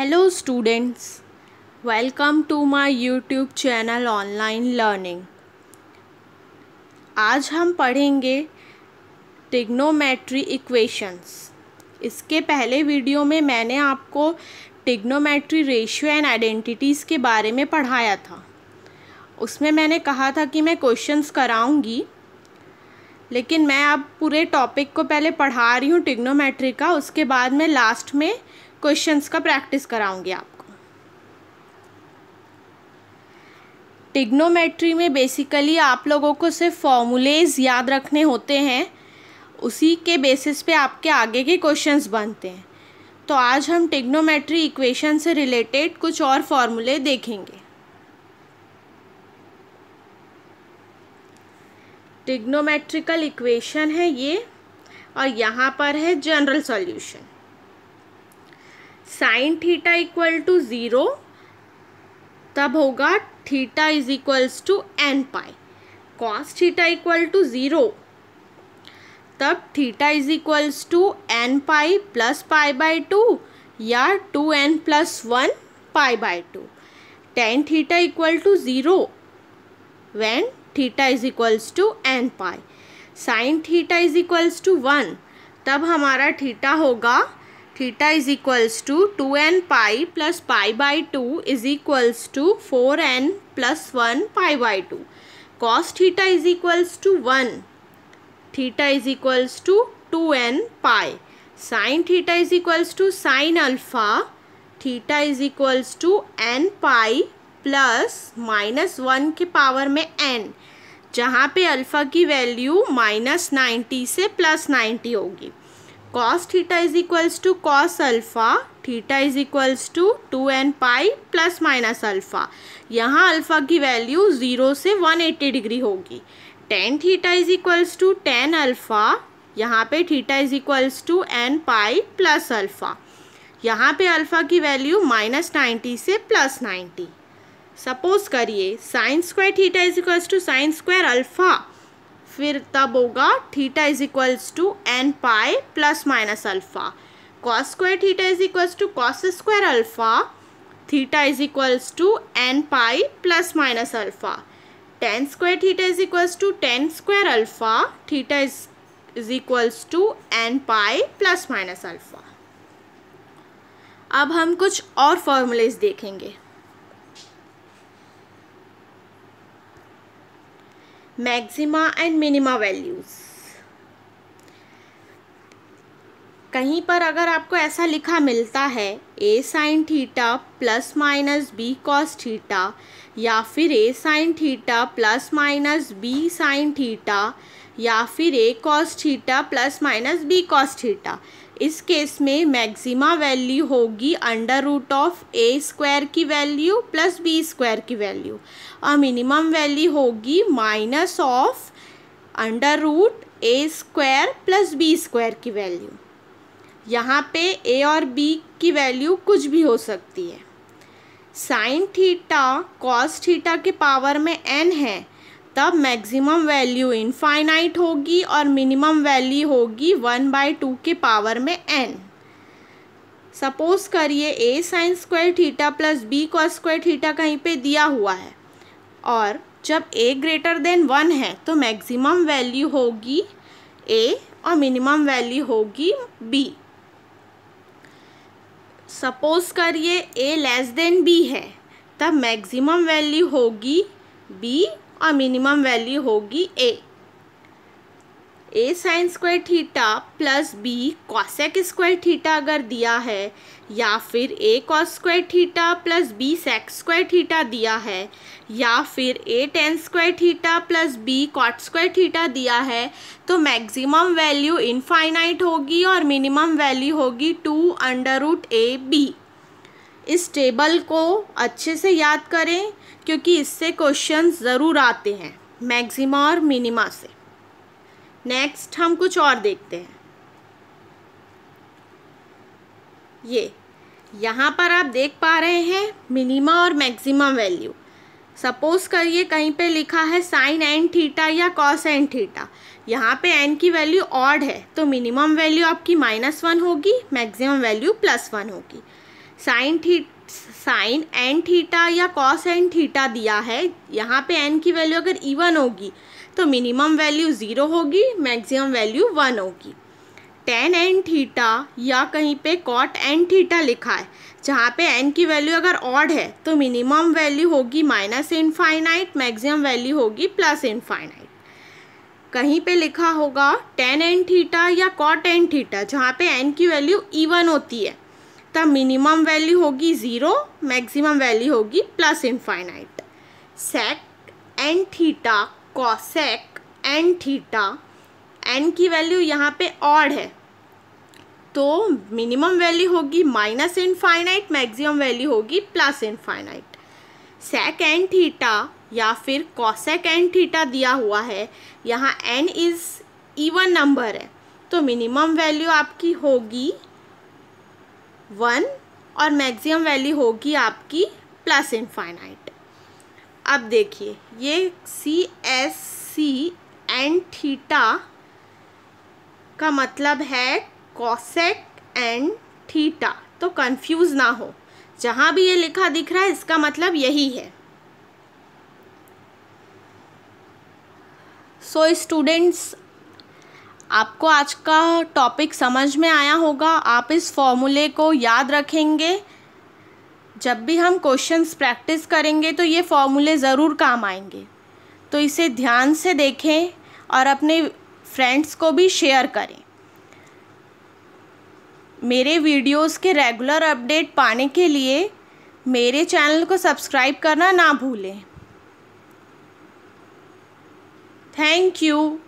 hello students welcome to my YouTube channel online learning आज हम पढ़ेंगे टिग्नोमेट्री इक्वेशंस इसके पहले वीडियो में मैंने आपको टिग्नोमेट्री रेशियो एंड आइडेंटिटीज़ के बारे में पढ़ाया था उसमें मैंने कहा था कि मैं क्वेश्चंस कराऊंगी लेकिन मैं अब पूरे टॉपिक को पहले पढ़ा रही हूँ टिग्नोमेट्री का उसके बाद में लास्ट में क्वेश्चंस का प्रैक्टिस कराऊंगी आपको टिग्नोमेट्री में बेसिकली आप लोगों को सिर्फ फॉर्मूलेज याद रखने होते हैं उसी के बेसिस पे आपके आगे के क्वेश्चंस बनते हैं तो आज हम टिग्नोमेट्री इक्वेशन से रिलेटेड कुछ और फॉर्मूले देखेंगे टिग्नोमेट्रिकल इक्वेशन है ये और यहाँ पर है general solution sine theta equal to zero तब होगा theta is equals to n pi cos theta equal to zero तब theta is equals to n pi plus pi by two या two n plus one pi by two tan theta equal to zero when theta is equals to n pi sine theta is equals to one तब हमारा theta होगा theta is equals to two n pi plus pi by two is equals to four n plus one pi by two cos theta is equals to one theta is equals to two n pi sine theta is equals to sine alpha theta is equals to n pi plus minus one के power में n जहाँ पे alpha की value minus ninety से plus ninety होगी cos theta is equals to cos alpha alpha is equals to two n pi plus minus alpha यहाँ alpha की value zero से वन 180 डिग्री होगी tan theta is equals to tan alpha यहाँ पे theta is equals to n pi plus alpha यहाँ पे alpha की value minus ninety से प्लस नाइन्टी सपोज़ करिए sines square theta is equals to sines square alpha फिर तब होगा theta is equals to n pi plus minus alpha cos square theta is equals to cos square alpha theta is equals to n pi plus minus alpha tan square theta is equals to tan square alpha theta is is equals to n pi plus minus alpha अब हम कुछ और formulas देखेंगे maxima and minima values कहीं पर अगर आपको ऐसा लिखा मिलता है A sine theta plus minus B cos theta या फिर A sine theta plus minus B sine theta या फिर A cos theta plus minus B cos theta इस केस में मैक्सिमा वैल्यू होगी under root of A square की value plus B square की value और मिनिमम वैल्यू होगी minus of under root A square plus B square की value यहाँ पे ए और बी की वैल्यू कुछ भी हो सकती है साइन थीटा कॉस थीटा के पावर में एन है तब मैक्सिमम वैल्यू इनफाइनाइट होगी और मिनिमम वैल्यू होगी वन बाई टू के पावर में एन सपोज करिए A sine square theta plus B cos square theta कहीं पे दिया हुआ है और जब ए ग्रेटर देन वन है तो मैक्सिमम वैल्यू होगी ए और मिनिमम वैल्यू होगी बी सपोज करिए ए लेस देन बी है तब मैक्सिमम वैल्यू होगी बी और मिनिमम वैल्यू होगी A A sine square theta plus B cosec square theta अगर दिया है या फिर A cos square theta plus B sec square theta दिया है या फिर A tan square theta plus B cot square theta दिया है तो मैक्सिमम वैल्यू इनफाइनाइट होगी और मिनिमम वैल्यू होगी two under root A B इस टेबल को अच्छे से याद करें क्योंकि इससे क्वेश्चन ज़रूर आते हैं मैक्सिमा और मिनिमा से नेक्स्ट हम कुछ और देखते हैं ये यहाँ पर आप देख पा रहे हैं मिनिमा और मैक्सिमम वैल्यू सपोज करिए कहीं पे लिखा है साइन एन थीटा या कॉस एन थीटा यहाँ पे एन की वैल्यू ऑड है तो मिनिमम वैल्यू आपकी माइनस वन होगी मैक्सिमम वैल्यू प्लस वन होगी साइन थी साइन एन थीटा या कॉस एन थीटा दिया है यहाँ पे एन की वैल्यू अगर इवन होगी तो मिनिमम वैल्यू ज़ीरो होगी मैक्सिमम वैल्यू वन होगी टेन एन थीटा या कहीं पे कॉट एन थीटा लिखा है जहाँ पे एन की वैल्यू अगर ऑड है तो मिनिमम वैल्यू होगी माइनस इनफाइनाइट मैक्सिमम वैल्यू होगी प्लस इनफाइनाइट कहीं पे लिखा होगा टेन एन थीटा या कॉट एन थीटा जहाँ पे एन की वैल्यू इवन होती है तब मिनिमम वैल्यू होगी ज़ीरो मैक्सिमम वैल्यू होगी plus infinite sec n theta cosec n theta n की वैल्यू यहाँ पे ऑड है तो मिनिमम वैल्यू होगी माइनस इनफाइनाइट मैक्सिमम वैल्यू होगी plus infinite sec n theta या फिर कॉसेक एन थीटा दिया हुआ है यहाँ एन इज़ इवन नंबर है तो मिनिमम वैल्यू आपकी होगी वन और मैक्सिमम वैल्यू होगी आपकी प्लस इनफाइनाइट अब देखिए ये C S C and theta का मतलब है कॉसेक एंड थीटा तो कंफ्यूज ना हो जहाँ भी ये लिखा दिख रहा है इसका मतलब यही है सो स्टूडेंट्स आपको आज का टॉपिक समझ में आया होगा आप इस फॉर्मूले को याद रखेंगे जब भी हम क्वेश्चंस प्रैक्टिस करेंगे तो ये फॉर्मूले ज़रूर काम आएंगे तो इसे ध्यान से देखें और अपने फ्रेंड्स को भी शेयर करें मेरे वीडियोस के रेगुलर अपडेट पाने के लिए मेरे चैनल को सब्सक्राइब करना ना भूलें थैंक यू